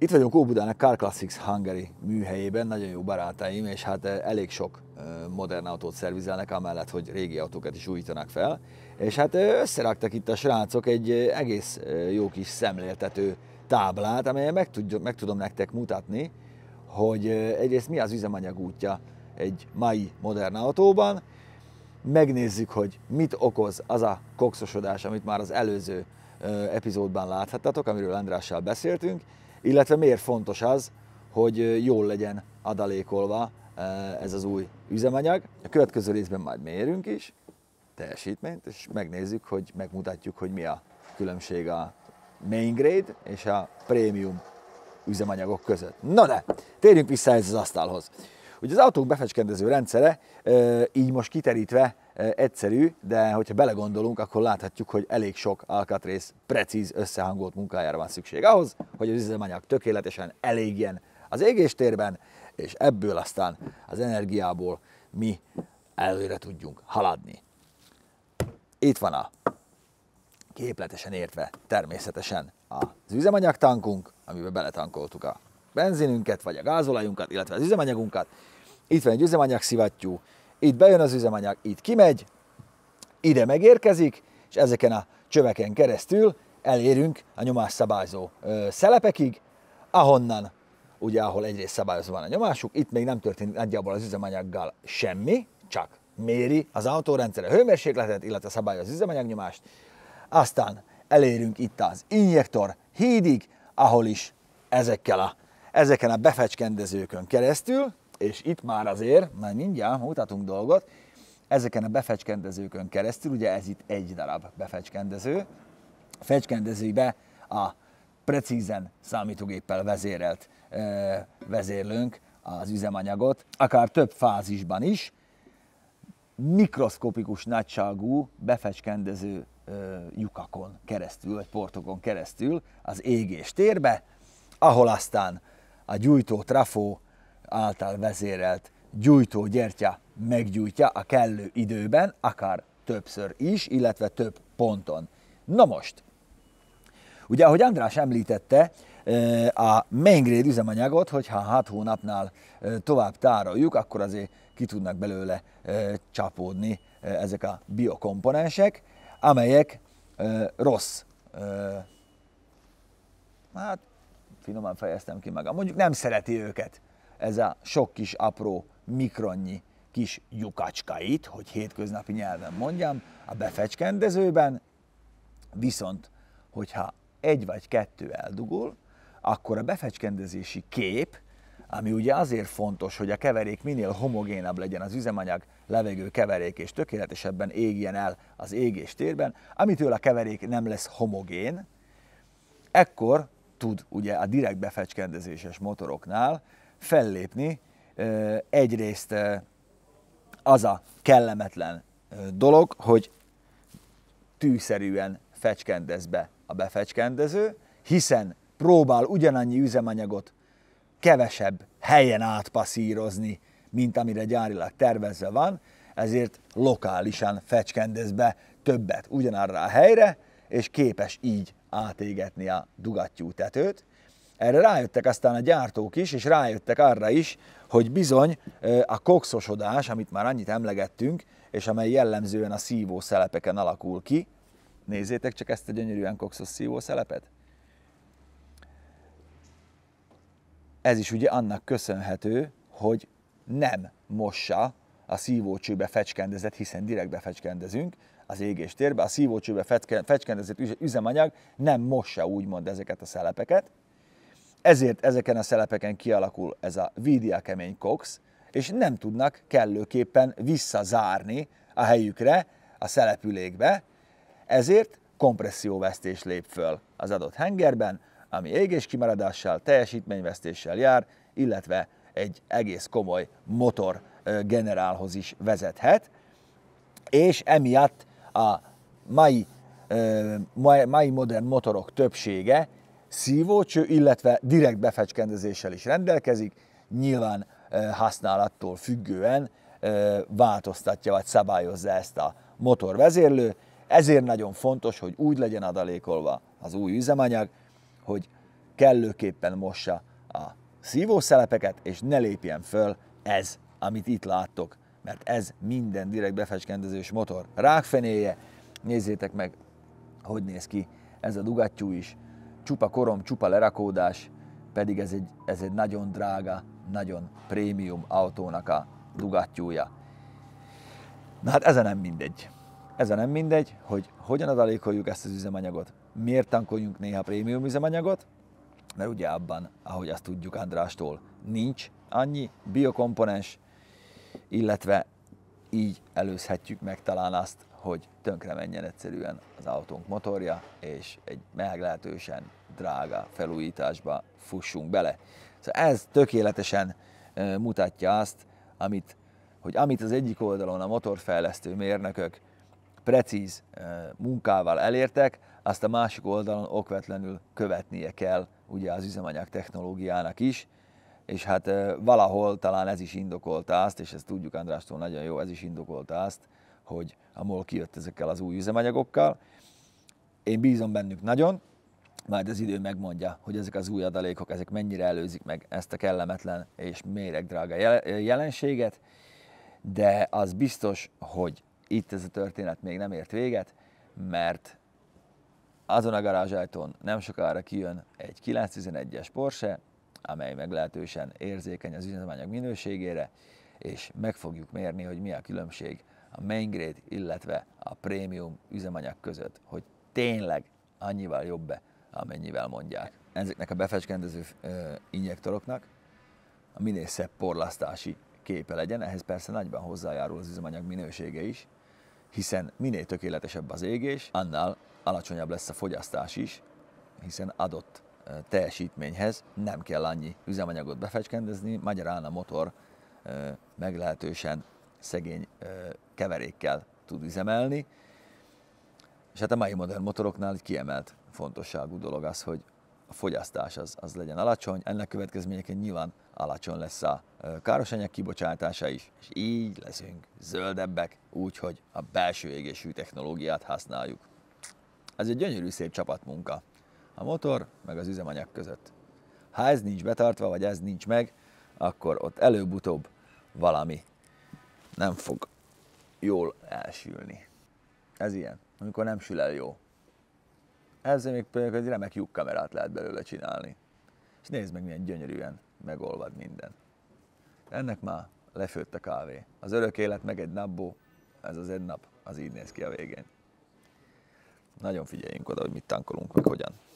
Itt vagyunk a Car Classics Hungary műhelyében, nagyon jó barátaim, és hát eh, elég sok eh, modern autót szervizelnek, amellett, hogy régi autókat is újítanak fel. És hát eh, összeraktak itt a srácok egy egész jó kis szemléltető táblát, amelyet meg, tudjuk, meg tudom nektek mutatni, hogy egyrészt mi az üzemanyag útja egy mai modern autóban, megnézzük, hogy mit okoz az a kokszosodás, amit már az előző epizódban láthattatok, amiről Andrással beszéltünk, illetve miért fontos az, hogy jól legyen adalékolva ez az új üzemanyag. A következő részben majd mérünk is teljesítményt, és megnézzük, hogy megmutatjuk, hogy mi a különbség a main grade és a prémium üzemanyagok között. Na de, térjünk vissza ez az asztalhoz. Ugye az autók befecskendező rendszere így most kiterítve egyszerű, de hogyha belegondolunk, akkor láthatjuk, hogy elég sok alkatrész precíz összehangolt munkájára van szükség ahhoz, hogy az üzemanyag tökéletesen elégjen az égéstérben, és ebből aztán az energiából mi előre tudjunk haladni. Itt van a képletesen értve természetesen az üzemanyagtankunk, amiben beletankoltuk a benzinünket, vagy a gázolajunkat, illetve az üzemanyagunkat. Itt van egy üzemanyag szivattyú, itt bejön az üzemanyag, itt kimegy, ide megérkezik, és ezeken a csöveken keresztül elérünk a nyomásszabályzó szelepekig, ahonnan, ugye ahol egyrészt szabályozva van a nyomásuk, itt még nem történik nagyjából az üzemanyaggal semmi, csak méri az autórendszer a hőmérsékletet, illetve szabályozza az üzemanyagnyomást. Aztán elérünk itt az injektor hídig, ahol is ezekkel a, ezeken a befecskendezőkön keresztül és itt már azért, mert mindjárt mutatunk dolgot, ezeken a befecskendezőkön keresztül, ugye ez itt egy darab befecskendező, fecskendezőbe a precízen számítógéppel vezérelt ö, vezérlőnk az üzemanyagot, akár több fázisban is, mikroszkopikus nagyságú befecskendező ö, lyukakon keresztül, vagy portokon keresztül az égés térbe, ahol aztán a gyújtó trafó által vezérelt gyújtó gyertya meggyújtja a kellő időben, akár többször is, illetve több ponton. Na most, ugye ahogy András említette, eh, a mengréd üzemanyagot, hogyha hat hónapnál eh, tovább tároljuk, akkor azért ki tudnak belőle eh, csapódni ezek a biokomponensek, amelyek rossz, hát finoman fejeztem ki magam, mondjuk nem szereti őket ez a sok kis apró mikronnyi kis lyukacskait, hogy hétköznapi nyelven mondjam, a befecskendezőben, viszont hogyha egy vagy kettő eldugul, akkor a befecskendezési kép, ami ugye azért fontos, hogy a keverék minél homogénabb legyen az üzemanyag, levegő keverék és tökéletesebben égjen el az égés térben, amitől a keverék nem lesz homogén, ekkor tud ugye a direkt befecskendezéses motoroknál fellépni. Egyrészt az a kellemetlen dolog, hogy tűszerűen fecskendez be a befecskendező, hiszen próbál ugyanannyi üzemanyagot kevesebb helyen átpasszírozni, mint amire gyárilag tervezve van, ezért lokálisan fecskendez be többet ugyanarra a helyre, és képes így átégetni a dugattyú tetőt. Erre rájöttek aztán a gyártók is, és rájöttek arra is, hogy bizony a kokszosodás, amit már annyit emlegettünk, és amely jellemzően a szívó alakul ki. Nézzétek csak ezt a gyönyörűen kokszos szívó Ez is ugye annak köszönhető, hogy nem mossa a szívócsőbe fecskendezett, hiszen direkt befecskendezünk az égéstérbe, a szívócsőbe fecskendezett üzemanyag nem mossa úgymond ezeket a szelepeket, ezért ezeken a szelepeken kialakul ez a kemény kox, és nem tudnak kellőképpen visszazárni a helyükre, a szelepülékbe, ezért kompresszióvesztés lép föl az adott hengerben, ami kimaradással teljesítményvesztéssel jár, illetve egy egész komoly motor generálhoz is vezethet, és emiatt a mai, mai modern motorok többsége szívócső, illetve direkt befecskendezéssel is rendelkezik, nyilván eh, használattól függően eh, változtatja vagy szabályozza ezt a motorvezérlő, ezért nagyon fontos, hogy úgy legyen adalékolva az új üzemanyag, hogy kellőképpen mossa a szívószelepeket, és ne lépjen föl ez, amit itt láttok, mert ez minden direkt befecskendezős motor rákfenéje. Nézzétek meg, hogy néz ki ez a dugattyú is, csupa korom, csupa lerakódás, pedig ez egy, ez egy nagyon drága, nagyon prémium autónak a dugattyúja. Na hát ezen nem mindegy. Ezen nem mindegy, hogy hogyan adalékoljuk ezt az üzemanyagot, miért tankoljunk néha prémium üzemanyagot, mert ugye abban, ahogy azt tudjuk Andrástól, nincs annyi biokomponens, illetve így előzhetjük meg talán azt, hogy tönkre menjen egyszerűen az autónk motorja, és egy meglehetősen drága felújításba fussunk bele. Szóval ez tökéletesen mutatja azt, amit, hogy amit az egyik oldalon a motorfejlesztő mérnökök precíz munkával elértek, azt a másik oldalon okvetlenül követnie kell ugye az üzemanyag technológiának is, és hát valahol talán ez is indokolta azt, és ezt tudjuk Andrástól nagyon jó, ez is indokolta azt, hogy a MOL kijött ezekkel az új üzemanyagokkal. Én bízom bennük nagyon, majd az idő megmondja, hogy ezek az új adalékok, ezek mennyire előzik meg ezt a kellemetlen és méregdrága jelenséget, de az biztos, hogy itt ez a történet még nem ért véget, mert azon a garázsajtón nem sokára kijön egy 911-es Porsche, amely meglehetősen érzékeny az üzemanyag minőségére, és meg fogjuk mérni, hogy mi a különbség a main grade, illetve a prémium üzemanyag között, hogy tényleg annyival jobb-e, amennyivel mondják. Ezeknek a befecskendező injektoroknak a minél szebb porlasztási képe legyen, ehhez persze nagyban hozzájárul az üzemanyag minősége is, hiszen minél tökéletesebb az égés, annál alacsonyabb lesz a fogyasztás is, hiszen adott teljesítményhez nem kell annyi üzemanyagot befecskendezni, magyarán a motor meglehetősen szegény keverékkel tud üzemelni. És hát a mai modern motoroknál egy kiemelt fontosságú dolog az, hogy a fogyasztás az, az legyen alacsony, ennek következményeként nyilván alacsony lesz a károsanyag kibocsátása is, és így leszünk zöldebbek, úgyhogy a belső égésű technológiát használjuk. Ez egy gyönyörű szép csapatmunka. A motor meg az üzemanyag között. Ha ez nincs betartva, vagy ez nincs meg, akkor ott előbb-utóbb valami nem fog jól elsülni. Ez ilyen, amikor nem sül el jó. Ezzel még például egy remek kamerát lehet belőle csinálni. És nézd meg, milyen gyönyörűen megolvad minden. Ennek már lefőtt a kávé. Az örök élet meg egy napból, ez az egy nap, az így néz ki a végén. Nagyon figyeljünk oda, hogy mit tankolunk, meg hogyan.